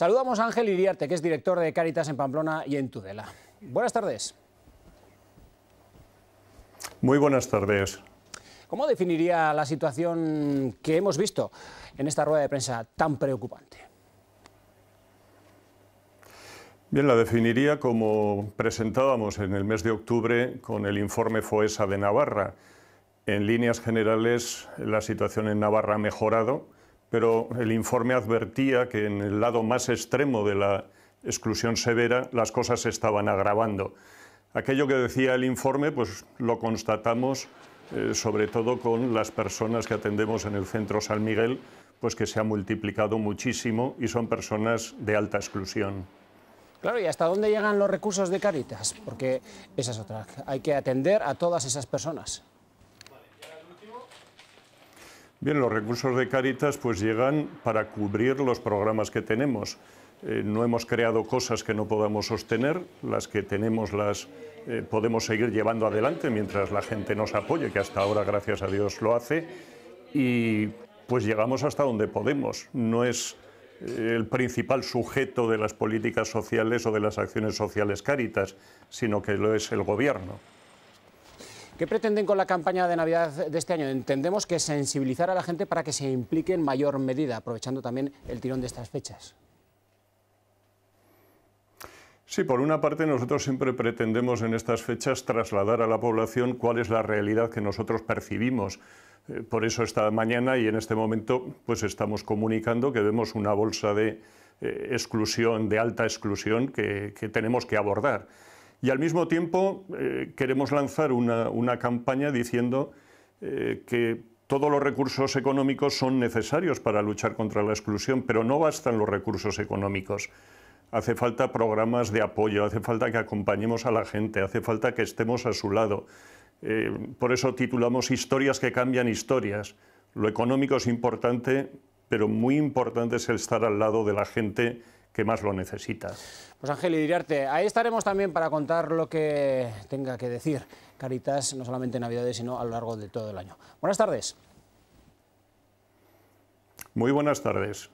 Saludamos a Ángel Iriarte, que es director de Cáritas en Pamplona y en Tudela. Buenas tardes. Muy buenas tardes. ¿Cómo definiría la situación que hemos visto en esta rueda de prensa tan preocupante? Bien, la definiría como presentábamos en el mes de octubre con el informe FOESA de Navarra. En líneas generales, la situación en Navarra ha mejorado pero el informe advertía que en el lado más extremo de la exclusión severa las cosas se estaban agravando. Aquello que decía el informe, pues lo constatamos eh, sobre todo con las personas que atendemos en el centro San Miguel, pues que se ha multiplicado muchísimo y son personas de alta exclusión. Claro, ¿y hasta dónde llegan los recursos de Caritas? Porque esas Hay que atender a todas esas personas. Bien, los recursos de Caritas pues llegan para cubrir los programas que tenemos. Eh, no hemos creado cosas que no podamos sostener, las que tenemos las eh, podemos seguir llevando adelante mientras la gente nos apoye, que hasta ahora, gracias a Dios, lo hace, y pues llegamos hasta donde podemos. No es eh, el principal sujeto de las políticas sociales o de las acciones sociales Caritas, sino que lo es el gobierno. ¿Qué pretenden con la campaña de Navidad de este año? Entendemos que sensibilizar a la gente para que se implique en mayor medida, aprovechando también el tirón de estas fechas. Sí, por una parte nosotros siempre pretendemos en estas fechas trasladar a la población cuál es la realidad que nosotros percibimos. Eh, por eso esta mañana y en este momento pues estamos comunicando que vemos una bolsa de eh, exclusión, de alta exclusión que tenemos que abordar. Y al mismo tiempo eh, queremos lanzar una, campaña diciendo eh, que todos los recursos económicos son necesarios para luchar contra la exclusión, pero no bastan los recursos económicos. Hace falta programas de apoyo, hace falta que acompañemos a la gente, hace falta que estemos a su lado. Eh, por eso titulamos Historias que cambian historias. Lo económico es importante, pero muy importante es el estar al lado de la gente que más lo necesitas? Pues Ángel Iriarte, ahí estaremos también para contar lo que tenga que decir Caritas, no solamente en Navidades, sino a lo largo de todo el año. Buenas tardes. Muy buenas tardes.